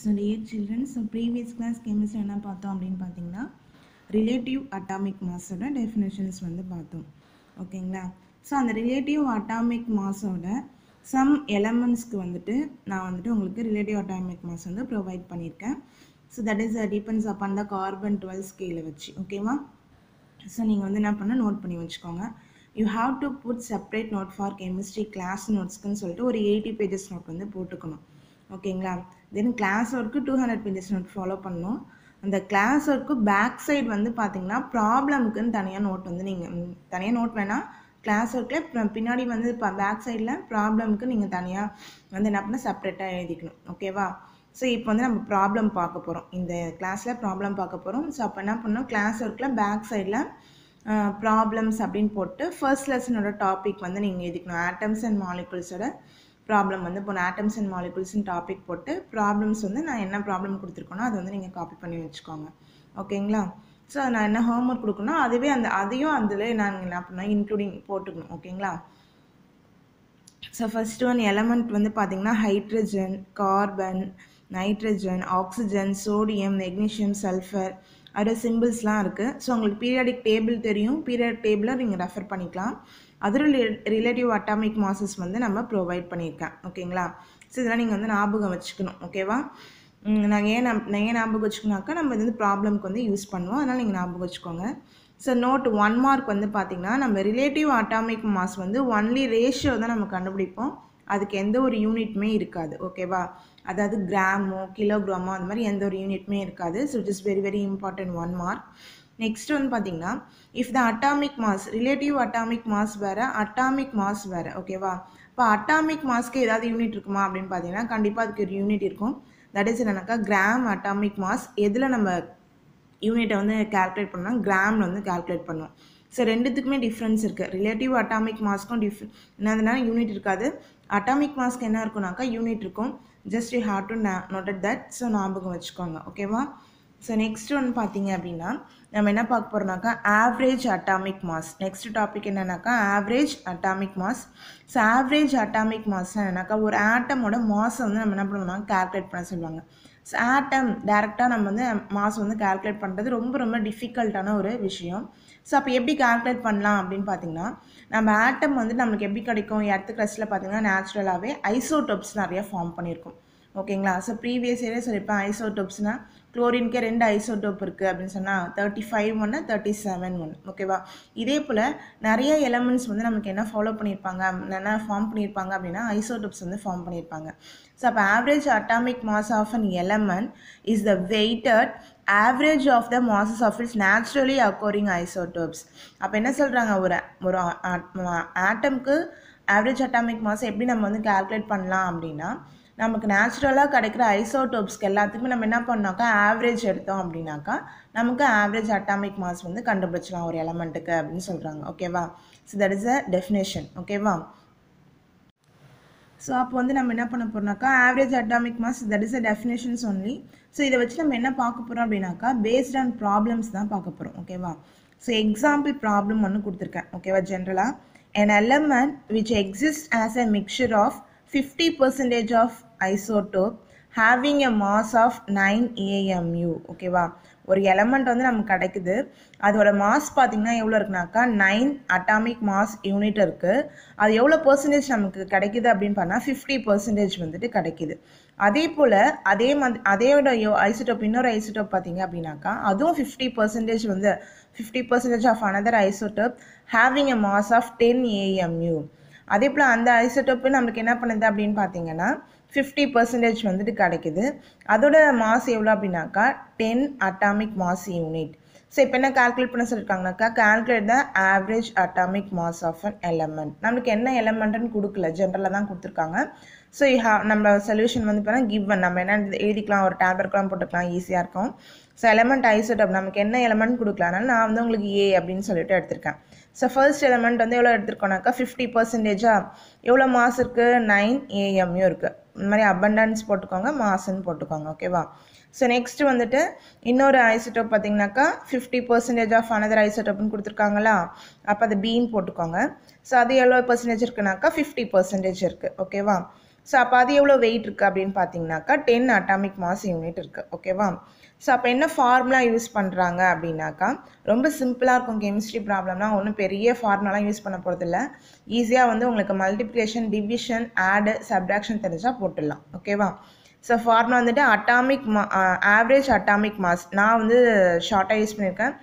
so dear childrens so previous class chemistry என்ன பார்த்தோம் அப்படின்னு பார்த்தீங்கன்னா ரிலேட்டிவ் அட்டாமிக் மாஸோட டெஃபினேஷன்ஸ் வந்து பார்த்தோம் ஓகேங்களா ஸோ அந்த ரிலேட்டிவ் அட்டாமிக் மாஸோட சம் எலமெண்ட்ஸ்க்கு வந்துட்டு நான் வந்துட்டு உங்களுக்கு ரிலேட்டிவ் அட்டாமிக் மாஸ் வந்து ப்ரொவைட் பண்ணியிருக்கேன் so that is depends upon the carbon twelve ஸ்கேலை வச்சு ஓகேவா ஸோ நீங்கள் வந்து என்ன பண்ண நோட் பண்ணி வச்சுக்கோங்க you have to put separate note for chemistry class நோட்ஸ்க்குன்னு சொல்லிட்டு ஒரு எயிட்டி பேஜஸ் நோட் வந்து போட்டுக்கணும் ஓகேங்களா then class work two hundred pages note follow பண்ணணும் அந்த கிளாஸ் ஒர்க்கு பேக் சைடு வந்து பார்த்தீங்கன்னா ப்ராப்ளமுக்குன்னு தனியாக நோட் வந்து நீங்கள் தனியாக நோட் வேணால் கிளாஸ் ஒர்க்கில் பின்னாடி வந்து இப்போ பேக் சைடில் ப்ராப்ளமுக்கு நீங்கள் தனியாக வந்து என்ன பண்ணால் செப்ரேட்டாக எழுதிக்கணும் ஓகேவா ஸோ இப்போ வந்து நம்ம ப்ராப்ளம் பார்க்க போகிறோம் இந்த கிளாஸில் ப்ராப்ளம் பார்க்க போகிறோம் ஸோ அப்போ என்ன பண்ணோம் கிளாஸ் ஒர்க்கில் பேக் சைடில் ப்ராப்ளம்ஸ் அப்படின்னு போட்டு ஃபர்ஸ்ட் லெசனோட டாபிக் வந்து நீங்கள் எழுதிக்கணும் ஆட்டம்ஸ் அண்ட் மாலிகுல்ஸோட ப்ராப்ளம் வந்து இப்போ ஆட்டம்ஸ் அண்ட் மாலிகுல்ஸ்னு டாபிக் போட்டு ப்ராப்ளம்ஸ் வந்து நான் என்ன ப்ராப்ளம் கொடுத்துருக்கோனோ அதை வந்து நீங்கள் காப்பி பண்ணி வச்சுக்கோங்க ஓகேங்களா ஸோ நான் என்ன ஹோம் ஒர்க் கொடுக்கணும் அதுவே அந்த அதையும் அதில் நான் என்ன பண்ணுவேன் இன்க்ளூடிங் போட்டுக்கணும் ஓகேங்களா ஸோ ஃபஸ்ட்டு ஒன் எலமெண்ட் வந்து பார்த்திங்கன்னா hydrogen carbon nitrogen oxygen sodium magnesium sulphur அதோட சிம்பிள்ஸ்லாம் இருக்குது ஸோ உங்களுக்கு பீரியாடிக் டேபிள் தெரியும் பீரியாடிக் டேபிளை நீங்கள் ரெஃபர் பண்ணிக்கலாம் அது ரிலேட்டிவ் அட்டாமிக் மாசஸ் வந்து நம்ம ப்ரொவைட் பண்ணியிருக்கேன் ஓகேங்களா ஸோ இதெல்லாம் நீங்கள் வந்து ஞாபகம் வச்சுக்கணும் ஓகேவா நாங்கள் ஏன் நான் ஏன் ஞாபகம் வச்சுக்கோனாக்கா நம்ம இது வந்து ப்ராப்ளம்க்கு வந்து யூஸ் பண்ணுவோம் அதனால் நீங்கள் ஞாபகம் வச்சுக்கோங்க ஸோ நோட் ஒன் மார்க் வந்து பார்த்திங்கன்னா நம்ம ரிலேட்டிவ் அட்டாமிக் மாஸ் வந்து ஒன்லி ரேஷியோ தான் நம்ம கண்டுபிடிப்போம் அதுக்கு எந்த ஒரு யூனிட்டுமே இருக்காது ஓகேவா அதாவது கிராமோ கிலோகிராமோ அந்த மாதிரி எந்த ஒரு யூனிட்டுமே இருக்காது so it is very very important one mark next வந்து பார்த்தீங்கன்னா if the atomic mass relative atomic mass வேறு அட்டாமிக் மாஸ் வேறு ஓகேவா இப்போ அட்டாமிக் மாஸ்க்கு ஏதாவது யூனிட் இருக்குமா அப்படின்னு பார்த்தீங்கன்னா கண்டிப்பாக அதுக்கு ஒரு யூனிட் இருக்கும் தட் இஸ் என்னன்னாக்கா கிராம் அட்டாமிக் மாஸ் எதில் நம்ம யூனிட்டை வந்து கால்குலேட் பண்ணால் கிராமில் வந்து கால்குலேட் பண்ணுவோம் ஸோ ரெண்டுத்துக்குமே டிஃப்ரென்ஸ் இருக்குது ரிலேட்டிவ் அட்டாமிக் மாஸ்க்கும் டிஃப் என்னதுன்னா யூனிட் இருக்காது அட்டாமிக் மாஸ்க்கு என்ன இருக்கும்னாக்கா யூனிட் இருக்கும் just you have to noted that so ஞாபகம் வச்சுக்கோங்க ஓகேவா ஸோ நெக்ஸ்ட் ஒன்று பார்த்தீங்க அப்படின்னா நம்ம என்ன பார்க்க போகிறோம்னாக்கா average atomic mass next topic என்னன்னாக்கா average atomic mass so average atomic மாஸ்னால் என்னன்னாக்கா ஒரு ஆட்டமோட மாஸை வந்து நம்ம என்ன பண்ணுவோம்னா கால்குலேட் பண்ண சொல்லுவாங்க ஸோ ஆட்டம் டேரெக்டாக நம்ம வந்து மாஸ் வந்து கால்குலேட் பண்ணுறது ரொம்ப ரொம்ப டிஃபிகல்ட்டான ஒரு விஷயம் ஸோ அப்போ எப்படி கால்குலேட் பண்ணலாம் அப்படின்னு பார்த்தீங்கன்னா நம்ம ஆட்டம் வந்து நம்மளுக்கு எப்படி கிடைக்கும் அடுத்த கிளாஸில் பார்த்தீங்கன்னா நேச்சுரலாகவே ஐசோடோப்ஸ் நிறையா ஃபார்ம் பண்ணியிருக்கும் ஓகேங்களா ஸோ ப்ரீவியஸ் இயரே சொல்லியிருப்பேன் ஐசோடோப்ஸ்னால் குளோரின்கே ரெண்டு ஐசோடோப் இருக்குது அப்படின்னு சொன்னால் தேர்ட்டி ஃபைவ் ஒன்று தேர்ட்டி செவன் ஒன் ஓகேவா இதே போல் நிறைய எலமெண்ட்ஸ் வந்து நமக்கு என்ன ஃபாலோ பண்ணியிருப்பாங்க என்ன ஃபார்ம் பண்ணியிருப்பாங்க அப்படின்னா ஐசோடோப்ஸ் வந்து ஃபார்ம் பண்ணியிருப்பாங்க ஸோ அப்போ average atomic mass of an element is the weighted average of the masses of its naturally occurring isotopes அப்போ என்ன சொல்கிறாங்க ஒரு ஒரு ஆட்டம்க்கு ஆவரேஜ் அட்டாமிக் மாஸ் எப்படி நம்ம வந்து கால்குலேட் பண்ணலாம் அப்படின்னா நமக்கு நேச்சுரலாக கிடைக்கிற ஐசோடோப்ஸ்க்கு எல்லாத்துக்குமே நம்ம என்ன பண்ணாக்கா ஆவரேஜ் எடுத்தோம் அப்படின்னாக்கா நமக்கு ஆவரேஜ் அட்டாமிக் மாஸ் வந்து கண்டுபிடிச்சலாம் ஒரு எலமெண்ட்டுக்கு அப்படின்னு சொல்கிறாங்க ஓகேவா so that is a definition ஓகேவா ஸோ அப்போ வந்து நம்ம என்ன பண்ண போகிறோம்னாக்கா average atomic mass that is a definitions only so இதை வச்சு நம்ம என்ன பார்க்க போகிறோம் அப்படின்னாக்கா பேஸ்ட் ஆன் ப்ராப்ளம்ஸ் தான் பார்க்க போகிறோம் ஓகேவா ஸோ எக்ஸாம்பிள் ப்ராப்ளம் ஒன்று கொடுத்துருக்கேன் ஓகேவா ஜென்ரலாக an element which exist as a mixture of 50% of isotope having a mass of 9 AMU ஓகேவா ஒரு எலமெண்ட் வந்து நமக்கு கிடைக்குது அதோட மாஸ் பார்த்தீங்கன்னா எவ்வளோ இருக்குனாக்கா நைன் அட்டாமிக் மாஸ் யூனிட் இருக்குது அது எவ்வளோ பர்சன்டேஜ் நமக்கு கிடைக்குது அப்படின்னு பார்த்தா ஃபிஃப்டி பர்சன்டேஜ் வந்துட்டு கிடைக்குது அதே போல் அதே மாதிரி அதேயோட ஐசோட்டோப் இன்னொரு ஐசோட்டோப் பார்த்தீங்க அப்படின்னாக்கா அதுவும் ஃபிஃப்டி பர்சன்டேஜ் வந்து fifty percentage of another isotope having a mass of ten AMU அதே போல் அந்த ஐசோட்டோப்பு நம்மளுக்கு என்ன பண்ணுது அப்படின்னு பார்த்தீங்கன்னா ஃபிஃப்டி பர்சன்டேஜ் வந்துட்டு கிடைக்குது அதோட மாஸ் எவ்வளோ அப்படின்னாக்கா ten atomic mass unit so இப்போ என்ன கால்குலேட் பண்ண சொல்லியிருக்காங்கனாக்கா calculate the average atomic mass of an element நம்மளுக்கு என்ன எலமெண்ட்னு கொடுக்கல ஜென்ரலாக தான் கொடுத்துருக்காங்க ஸோ நம்ம சொல்யூஷன் வந்து பார்த்தீங்கன்னா கிவன் நம்ம என்ன எழுதிக்கலாம் ஒரு டேப்லெட்லாம் போட்டுக்கலாம் ஈஸியாக இருக்கும் ஸோ எலமெண்ட் ஐசோடப் நமக்கு என்ன எலமெண்ட் கொடுக்கலாம்னா நான் வந்து உங்களுக்கு ஏ அப்படின்னு சொல்லிட்டு எடுத்திருக்கேன் ஸோ ஃபர்ஸ்ட் எலமெண்ட் வந்து எவ்வளோ எடுத்துருக்கோனாக்கா ஃபிஃப்டி பர்சன்டேஜாக எவ்வளோ மாஸ் இருக்குது நைன் ஏஎம்யும் இருக்குது இந்த மாதிரி அபண்டன்ஸ் போட்டுக்கோங்க மாசுன்னு போட்டுக்கோங்க ஓகேவா ஸோ நெக்ஸ்ட் வந்துட்டு இன்னொரு ஐசோட்டோப் பார்த்தீங்கன்னாக்கா ஃபிஃப்டி பர்சன்டேஜ் ஆஃப் அனதர் ஐசோட்டோப்னு கொடுத்துருக்காங்களா அப்போ அது பீன் போட்டுக்கோங்க ஸோ அது எவ்வளோ பர்சன்டேஜ் இருக்குனாக்கா ஃபிஃப்டி பர்சன்டேஜ் இருக்குது ஓகேவா ஸோ அப்போ அது எவ்வளோ வெயிட் இருக்குது அப்படின்னு பார்த்தீங்கன்னாக்கா டென் அட்டாமிக் மாஸ் யூனிட் இருக்குது ஓகேவா ஸோ அப்போ என்ன ஃபார்முலா யூஸ் பண்ணுறாங்க அப்படின்னாக்கா ரொம்ப சிம்பிளாக இருக்கும் கெமிஸ்ட்ரி ப்ராப்ளம்னா ஒன்றும் பெரிய ஃபார்முலாம் யூஸ் பண்ண போகிறதில்ல ஈஸியாக வந்து உங்களுக்கு மல்டிப்ளிகேஷன் டிவிஷன் ஆடு சப்ராக்ஷன் தெரிஞ்சால் போட்டுடலாம் ஓகேவா ஸோ ஃபார்முலா வந்துட்டு அட்டாமிக் மா ஆவரேஜ் அட்டாமிக் மாஸ் நான் வந்து ஷார்ட்டாக யூஸ் பண்ணியிருக்கேன்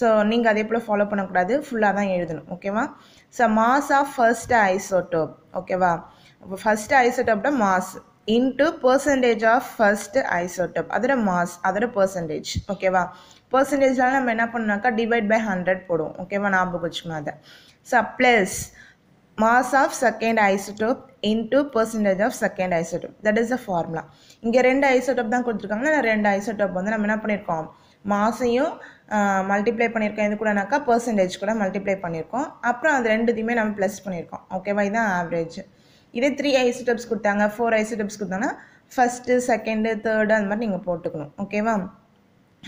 ஸோ நீங்கள் அதே போல் ஃபாலோ பண்ணக்கூடாது ஃபுல்லாக தான் எழுதணும் ஓகேவா so mass of first isotope ஓகேவா ஃபஸ்ட்டு ஐசோட்டோப்னா mass into percentage of first isotope அதோட மாஸ் அதோட பர்சன்டேஜ் ஓகேவா பர்சன்டேஜ்லாம் நம்ம என்ன பண்ணோம்னாக்கா டிவைட் பை ஹண்ட்ரட் போடுவோம் ஓகேவா ஞாபகம் வச்சுக்கணும் அதை so plus mass of second isotope into percentage of second isotope that is a formula இங்கே ரெண்டு ஐசோட்டோப் தான் கொடுத்துருக்காங்கன்னா ரெண்டு ஐசோட்டோப் வந்து நம்ம என்ன பண்ணியிருக்கோம் மாசையும் மல்டிப்ளை பண்ணியிருக்கோம் இது கூடனாக்கா பர்சன்டேஜ் கூட மல்டிப்ளை பண்ணியிருக்கோம் அப்புறம் அது ரெண்டுத்தையுமே நம்ம ப்ளஸ் பண்ணியிருக்கோம் ஓகேவா இதுதான் ஆவரேஜ் இதே த்ரீ ஐசோடப்ஸ் கொடுத்தாங்க ஃபோர் ஐசோடப்ஸ் கொடுத்தாங்கன்னா ஃபஸ்ட்டு செகண்டு தேர்டு அந்த மாதிரி நீங்கள் போட்டுக்கணும் ஓகேவா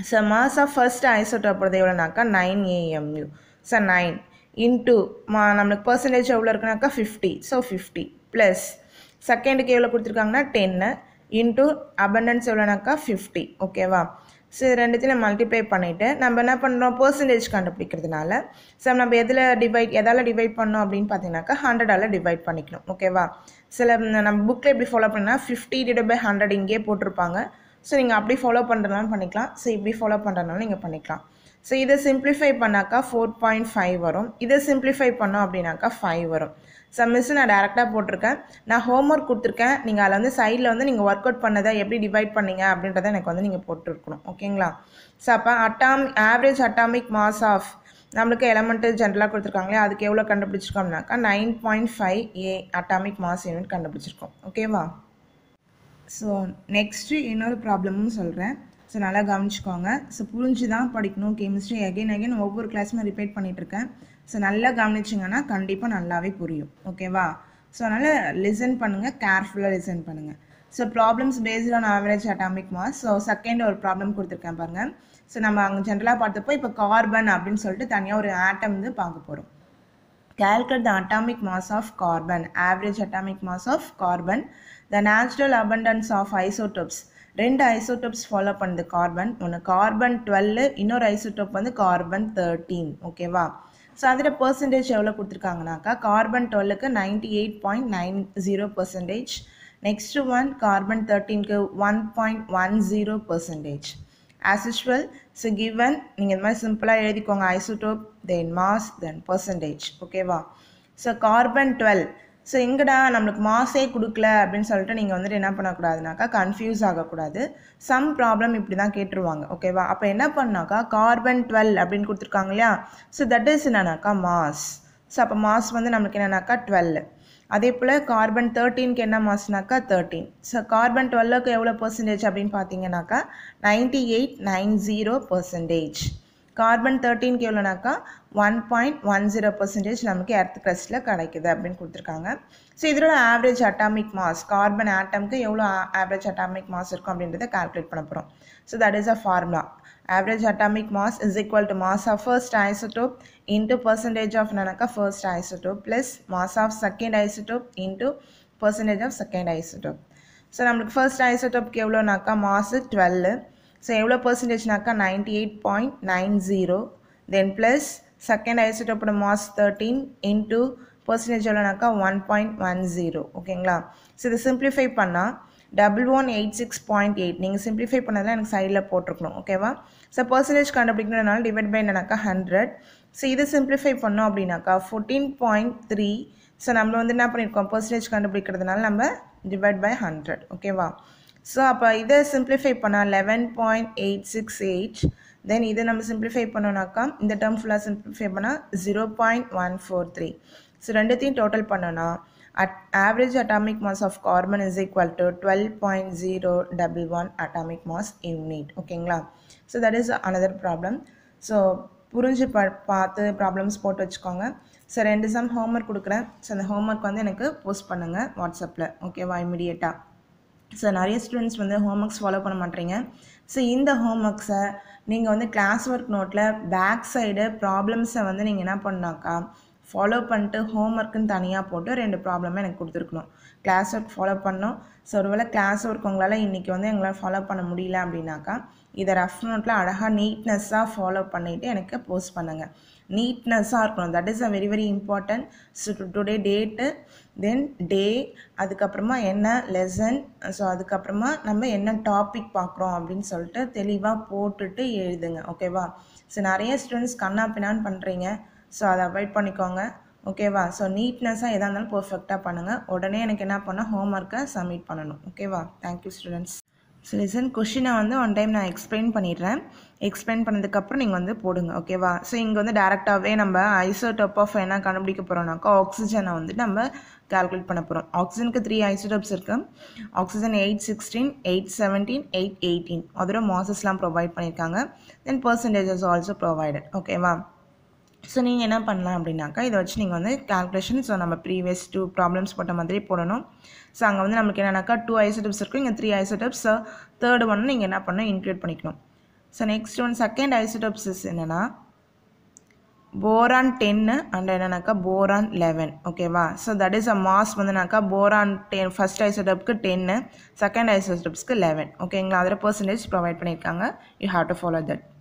ஸோ மாதம் ஆஃப் ஃபர்ஸ்ட் ஐசோடோப்போடது எவ்வளோனாக்கா nine AMU so nine into மா நம்மளுக்கு பர்சன்டேஜ் எவ்வளோ இருக்குனாக்கா ஃபிஃப்டி ஸோ ஃபிஃப்டி ப்ளஸ் செகண்டுக்கு எவ்வளோ கொடுத்துருக்காங்கன்னா டென்னு இன்டூ அபண்டன்ஸ் எவ்வளோனாக்கா ஃபிஃப்டி ஓகேவா ஸோ இது ரெண்டுத்தையும் நம்ம மல்டிப்ளை பண்ணிவிட்டு நம்ம என்ன பண்ணுறோம் பர்சன்டேஜ் கண்டுபிடிக்கிறதுனால ஸோ நம்ம எதில் டிவைட் எதால் டிவைட் பண்ணோம் அப்படின்னு பார்த்தீங்கன்னாக்கா ஹண்ட்ரடால் டிவைட் பண்ணிக்கணும் ஓகேவா சில நம்ம புக்கில் எப்படி ஃபாலோ பண்ணால் ஃபிஃப்டி டிவைட் பை ஹண்ட்ரட் இங்கேயே போட்டிருப்பாங்க ஸோ நீங்கள் அப்படி ஃபாலோ பண்ணுறதுனாலும் பண்ணிக்கலாம் ஸோ இப்படி ஃபாலோ பண்ணுறதுனாலும் நீங்கள் பண்ணிக்கலாம் ஸோ இதை சிம்பிளிஃபை பண்ணாக்கா ஃபோர் பாயிண்ட் ஃபைவ் வரும் இதை சிம்பிளிஃபை பண்ணோம் அப்படின்னாக்கா ஃபைவ் வரும் மிஸ்ஸு நான் டேரெக்டாக போட்டிருக்கேன் நான் ஹோம் ஒர்க் கொடுத்துருக்கேன் நீங்கள் அதில் வந்து சைடில் வந்து நீங்கள் ஒர்க் அவுட் பண்ணதை எப்படி டிவைட் பண்ணீங்க அப்படின்றத எனக்கு வந்து நீங்கள் போட்டிருக்கணும் ஓகேங்களா ஸோ அப்போ atom average atomic mass of நம்மளுக்கு எலமெண்ட்டு ஜென்ரலாக கொடுத்துருக்காங்களே அதுக்கு எவ்வளோ கண்டுபிடிச்சிருக்கோம்னாக்கா nine point five a atomic mass unit கண்டுபிடிச்சிருக்கோம் ஓகேவா ஸோ நெக்ஸ்ட்டு இன்னொரு ப்ராப்ளமும் சொல்கிறேன் ஸோ நல்லா கவனிச்சுக்கோங்க ஸோ புரிஞ்சு தான் படிக்கணும் கெமிஸ்ட்ரி அகெயின் அகெயின் ஒவ்வொரு கிளாஸுமே ரிப்பீட் பண்ணிகிட்ருக்கேன் ஸோ நல்லா கவனிச்சிங்கன்னா கண்டிப்பாக நல்லாவே புரியும் ஓகேவா ஸோ அதனால் லிசன் பண்ணுங்கள் கேர்ஃபுல்லாக லிசன் பண்ணுங்கள் so problems based on average atomic mass so second ஒரு ப்ராப்ளம் கொடுத்துருக்கேன் பாருங்கள் ஸோ நம்ம அங்கே ஜென்ரலாக பார்த்தப்போ இப்போ கார்பன் அப்படின்னு சொல்லிட்டு தனியாக ஒரு ஆட்டம் வந்து பார்க்க போகிறோம் calculate the atomic mass of carbon average atomic mass of carbon the natural abundance of isotopes ரெண்டு ஐசோடோப்ஸ் ஃபாலோ பண்ணுது கார்பன் ஒன்று கார்பன் டுவெல் இன்னொரு ஐசோடோப் வந்து கார்பன் தேர்ட்டீன் ஓகேவா ஸோ அதில் பர்சன்டேஜ் எவ்வளோ கொடுத்துருக்காங்கனாக்கா கார்பன் டுவெல்லுக்கு ninety eight point nine zero percentage next one carbon தேர்ட்டீனுக்கு one point one zero percentage as usual so given நீங்கள் இந்த மாதிரி சிம்பிளாக எழுதிக்கோங்க isotope then mass then percentage ஓகேவா ஸோ கார்பன் டுவெல் ஸோ எங்கடா நம்மளுக்கு மாஸே கொடுக்கல அப்படின்னு சொல்லிட்டு நீங்கள் வந்துட்டு என்ன பண்ணக்கூடாதுனாக்கா கன்ஃபியூஸ் ஆகக்கூடாது சம் ப்ராப்ளம் இப்படி தான் கேட்டுருவாங்க ஓகேவா அப்போ என்ன பண்ணாக்கா கார்பன் டுவெல் அப்படின்னு கொடுத்துருக்காங்க இல்லையா ஸோ தட் இஸ் என்னன்னாக்கா மாஸ் ஸோ அப்போ மாஸ் வந்து நம்மளுக்கு என்னன்னாக்கா டுவெல் அதே போல் கார்பன் தேர்ட்டீனுக்கு என்ன மாஸ்னாக்கா தேர்ட்டீன் ஸோ கார்பன் டுவெல்லுக்கு எவ்வளோ பர்சன்டேஜ் அப்படின்னு பார்த்தீங்கன்னாக்கா ninety eight nine zero percentage carbon தேர்ட்டீனுக்கு எவ்வளோனாக்கா one point one zero percentage நமக்கு எர்த் கிரஸ்டில் கிடைக்குது அப்படின்னு கொடுத்துருக்காங்க ஸோ இதோட ஆவரேஜ் அட்டாமிக் மாஸ் கார்பன் ஆட்டம்க்கு எவ்வளோ ஆவரேஜ் அட்டாமிக் மாஸ் இருக்கும் அப்படின்றத கால்குலேட் பண்ண போகிறோம் so that is a formula average atomic mass is equal to mass of first isotope into percentage of nanaka first isotope plus mass of second isotope into percentage of second isotope so நம்மளுக்கு first ஐசோடோப்க்கு எவ்வளோனாக்கா mass twelve so எவ்வளோ பர்சன்டேஜ்னாக்கா ninety eight point nine zero then plus second ஐசோட்டோப்போட mass thirteen into பர்சன்டேஜ் எவ்வளோனாக்கா one point one zero ஓகேங்களா so இதை சிம்பிளிஃபை பண்ணால் double one eight six point eight நீங்கள் சிம்பிளிஃபை பண்ணதில் எனக்கு சைடில் போட்டிருக்கணும் ஓகேவா ஸோ பர்சன்டேஜ் கண்டுபிடிக்கணும்னால டிவைட் பை என்னன்னாக்கா ஹண்ட்ரட் ஸோ இது சிம்பிளிஃபை பண்ணோம் அப்படின்னாக்கா ஃபோர்டீன் பாயிண்ட் த்ரீ ஸோ நம்ம வந்து என்ன பண்ணியிருக்கோம் பர்சன்டேஜ் கண்டுபிடிக்கிறதுனால நம்ம டிவைட் பை ஹண்ட்ரட் ஓகேவா ஸோ அப்போ இதை சிம்பிளிஃபை பண்ணால் eleven point eight six eight then இதை நம்ம சிம்ப்ளிஃபை பண்ணோம்னாக்கா இந்த டேர்ம் ஃபுல்லாக சிம்ப்ளிஃபை பண்ணால் zero point one four three so ரெண்டுத்தையும் டோட்டல் பண்ணோன்னா at average atomic mass of carbon is equal to twelve point zero double one atomic mass unit ஓகேங்களா so that is another problem so புரிஞ்சு ப பார்த்து problems போட்டு வச்சுக்கோங்க so ரெண்டு some homework கொடுக்குறேன் ஸோ அந்த ஹோம்ஒர்க் வந்து எனக்கு போஸ்ட் பண்ணுங்கள் வாட்ஸ்அப்பில் ஓகேவா இமீடியட்டாக ஸோ நிறைய ஸ்டூடெண்ட்ஸ் வந்து ஹோம் ஒர்க்ஸ் ஃபாலோ பண்ண மாட்டேறீங்க ஸோ இந்த ஹோம் ஒர்க்ஸை நீங்கள் வந்து கிளாஸ் ஒர்க் நோட்டில் பேக் சைடு ப்ராப்ளம்ஸை வந்து நீங்கள் என்ன பண்ணாக்கா ஃபாலோ பண்ணிட்டு ஹோம் ஒர்க்குன்னு தனியாக போட்டு ரெண்டு ப்ராப்ளமே எனக்கு கொடுத்துருக்கணும் கிளாஸ் ஒர்க் ஃபாலோ பண்ணோம் ஸோ ஒருவேளை கிளாஸ் ஒர்க் உங்களால் இன்றைக்கி வந்து எங்களால் ஃபாலோ பண்ண முடியல அப்படின்னாக்கா இதை ரஃப் நோட்டில் அழகாக நீட்னஸ்ஸாக ஃபாலோ பண்ணிவிட்டு எனக்கு போஸ்ட் பண்ணுங்கள் நீட்னஸ்ஸாக இருக்கணும் that is a very very important so today date then day அதுக்கப்புறமா என்ன லெசன் ஸோ அதுக்கப்புறமா நம்ம என்ன டாபிக் பார்க்குறோம் அப்படின்னு சொல்லிட்டு தெளிவாக போட்டுட்டு எழுதுங்க ஓகேவா ஸோ நிறைய ஸ்டூடெண்ட்ஸ் கண்ணா பின்னான்னு பண்ணுறீங்க ஸோ அதை அவாய்ட் பண்ணிக்கோங்க ஓகேவா ஸோ நீட்னஸாக எதாக இருந்தாலும் பர்ஃபெக்டாக பண்ணுங்கள் உடனே எனக்கு என்ன பண்ணால் ஹோம் ஒர்க்கை சப்மிட் பண்ணணும் ஓகேவா தேங்க்யூ ஸ்டூடெண்ட்ஸ் ஸோ லிசன் கொஷினை வந்து ஒன் டைம் நான் எக்ஸ்பிளைன் பண்ணிடுறேன் எக்ஸ்பிளைன் பண்ணதுக்கப்புறம் நீங்கள் வந்து போடுங்க ஓகேவா ஸோ இங்கே வந்து டேரெக்டாகவே நம்ம ஐசோடோப் ஆஃப் என்ன கண்டுபிடிக்க போகிறோம்னாக்கா ஆக்சிஜனை வந்து நம்ம கால்குலேட் பண்ண போகிறோம் ஆக்சிஜனுக்கு த்ரீ ஐசோடோப்ஸ் இருக்குது oxygen eight sixteen eight seventeen eight eighteen அதோட மாசஸ்லாம் ப்ரொவைட் பண்ணியிருக்காங்க தென் பர்சன்டேஜஸ் ஆல்சோ ப்ரொவைடட் ஓகேவா ஸோ நீங்கள் என்ன பண்ணலாம் அப்படின்னாக்கா இதை வச்சு நீங்கள் வந்து கால்குலேஷன் ஸோ நம்ம ப்ரீவியஸ் டூ ப்ராப்ளம்ஸ் போட்ட மாதிரி போடணும் ஸோ அங்கே வந்து நம்மளுக்கு என்னன்னாக்கா டூ ஐசோடப்ஸ் இருக்கும் இங்கே த்ரீ ஸோ தேர்ட் ஒன் நீங்கள் என்ன பண்ணணும் இன்க்ளூட் பண்ணிக்கணும் ஸோ நெக்ஸ்ட் ஒன் செகண்ட் ஐசோடப்ஸஸ் என்னென்னா போரான் டென்னு அண்ட் என்னன்னாக்கா போரான் லெவன் ஓகேவா so that is a mass வந்துனாக்கா போரான் டென் ஃபஸ்ட் ஐசோடப்க்கு டென்னு செகண்ட் ஐசோடப்ஸ்க்கு லெவன் ஓகேங்களா அதில் பர்சன்டேஜ் ப்ரொவைட் பண்ணியிருக்காங்க you have to follow that